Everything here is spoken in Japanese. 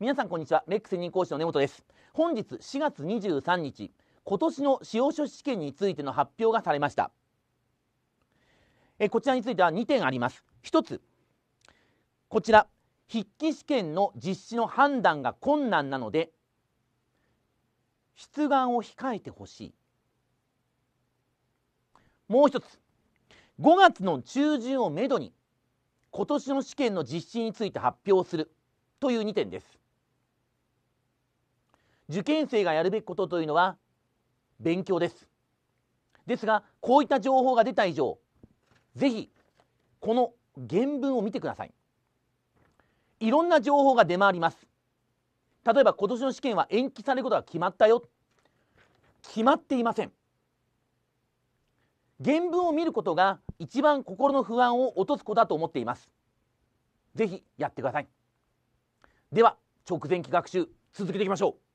皆さんこんにちはレックス任講師の根本です本日4月23日今年の司法書士試験についての発表がされましたえこちらについては2点あります1つこちら筆記試験の実施の判断が困難なので出願を控えてほしいもう一つ5月の中旬をめどに今年の試験の実施について発表するという2点です受験生がやるべきことというのは勉強です。ですがこういった情報が出た以上ぜひこの原文を見てください。いろんな情報が出回ります。例えば今年の試験は延期されることが決まったよ。決まっていません。原文を見ることが一番心の不安を落とすことだと思っています。ぜひやってください。では直前期学習続けていきましょう。